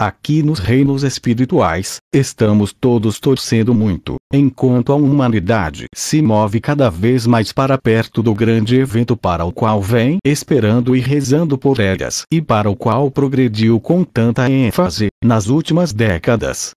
Aqui nos reinos espirituais, estamos todos torcendo muito, enquanto a humanidade se move cada vez mais para perto do grande evento para o qual vem esperando e rezando por elas e para o qual progrediu com tanta ênfase nas últimas décadas.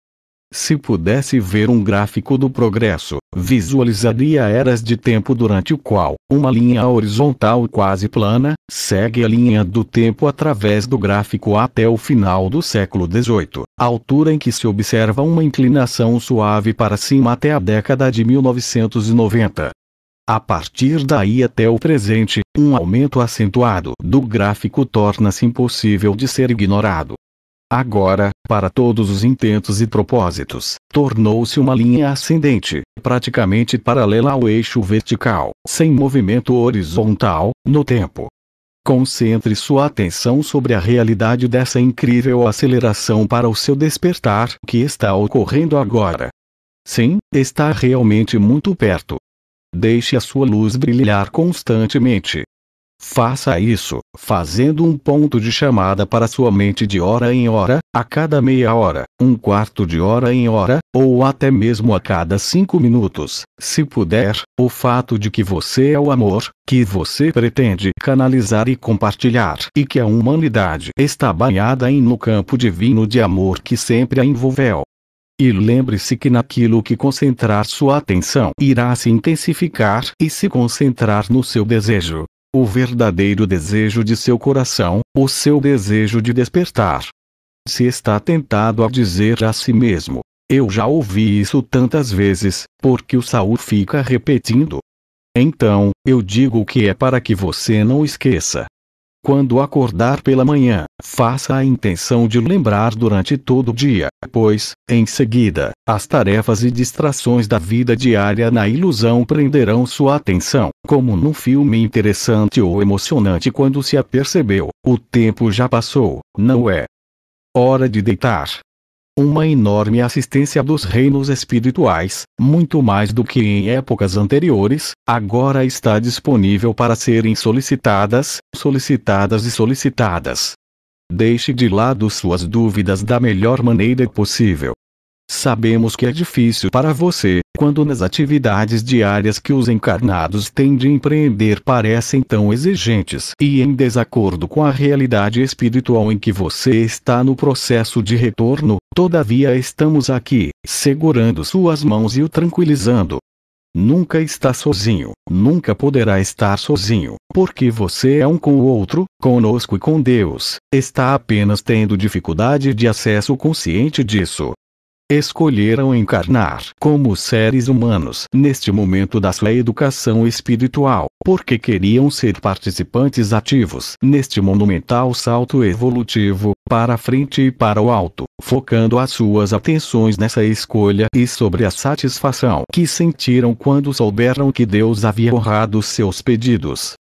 Se pudesse ver um gráfico do progresso, visualizaria eras de tempo durante o qual uma linha horizontal quase plana segue a linha do tempo através do gráfico até o final do século XVIII, altura em que se observa uma inclinação suave para cima até a década de 1990. A partir daí até o presente, um aumento acentuado do gráfico torna-se impossível de ser ignorado, Agora, para todos os intentos e propósitos, tornou-se uma linha ascendente, praticamente paralela ao eixo vertical, sem movimento horizontal, no tempo. Concentre sua atenção sobre a realidade dessa incrível aceleração para o seu despertar que está ocorrendo agora. Sim, está realmente muito perto. Deixe a sua luz brilhar constantemente, Faça isso, fazendo um ponto de chamada para sua mente de hora em hora, a cada meia hora, um quarto de hora em hora, ou até mesmo a cada cinco minutos, se puder. O fato de que você é o amor, que você pretende canalizar e compartilhar, e que a humanidade está banhada em no campo divino de amor que sempre a envolveu. E lembre-se que naquilo que concentrar sua atenção irá se intensificar e se concentrar no seu desejo, o verdadeiro desejo de seu coração, o seu desejo de despertar. Se está tentado a dizer a si mesmo: Eu já ouvi isso tantas vezes, porque o Saul fica repetindo. Então, eu digo que é para que você não esqueça. Quando acordar pela manhã, faça a intenção de lembrar durante todo o dia, pois, em seguida, as tarefas e distrações da vida diária na ilusão prenderão sua atenção. Como num filme interessante ou emocionante, quando se apercebeu, o tempo já passou, não é? Hora de deitar uma enorme assistência dos reinos espirituais, muito mais do que em épocas anteriores, agora está disponível para serem solicitadas, solicitadas e solicitadas. Deixe de lado suas dúvidas da melhor maneira possível. Sabemos que é difícil para você, quando nas atividades diárias que os encarnados têm de empreender parecem tão exigentes e em desacordo com a realidade espiritual em que você está no processo de retorno, todavia estamos aqui, segurando suas mãos e o tranquilizando. Nunca está sozinho, nunca poderá estar sozinho, porque você é um com o outro, conosco e com Deus, está apenas tendo dificuldade de acesso consciente disso escolheram encarnar como seres humanos neste momento da sua educação espiritual, porque queriam ser participantes ativos neste monumental salto evolutivo, para frente e para o alto, focando as suas atenções nessa escolha e sobre a satisfação que sentiram quando souberam que Deus havia honrado seus pedidos.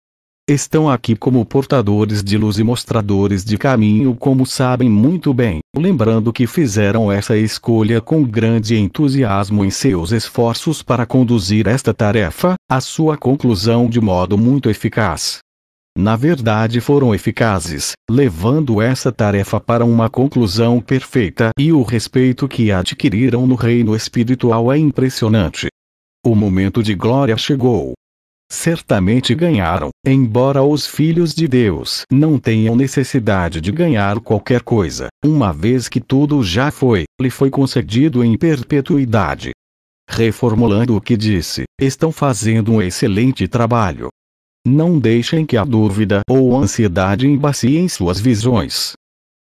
Estão aqui como portadores de luz e mostradores de caminho, como sabem muito bem, lembrando que fizeram essa escolha com grande entusiasmo em seus esforços para conduzir esta tarefa, à sua conclusão de modo muito eficaz. Na verdade, foram eficazes, levando essa tarefa para uma conclusão perfeita, e o respeito que adquiriram no reino espiritual é impressionante. O momento de glória chegou certamente ganharam, embora os filhos de Deus não tenham necessidade de ganhar qualquer coisa, uma vez que tudo já foi, lhe foi concedido em perpetuidade. Reformulando o que disse, estão fazendo um excelente trabalho. Não deixem que a dúvida ou ansiedade embaciem suas visões.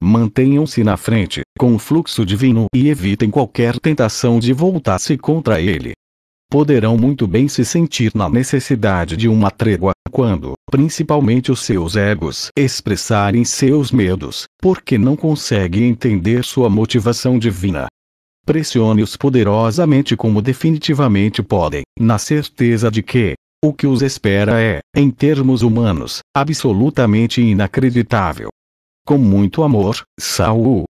Mantenham-se na frente, com o fluxo divino e evitem qualquer tentação de voltar-se contra ele poderão muito bem se sentir na necessidade de uma trégua quando, principalmente os seus egos, expressarem seus medos, porque não conseguem entender sua motivação divina. Pressione-os poderosamente como definitivamente podem, na certeza de que, o que os espera é, em termos humanos, absolutamente inacreditável. Com muito amor, Saul.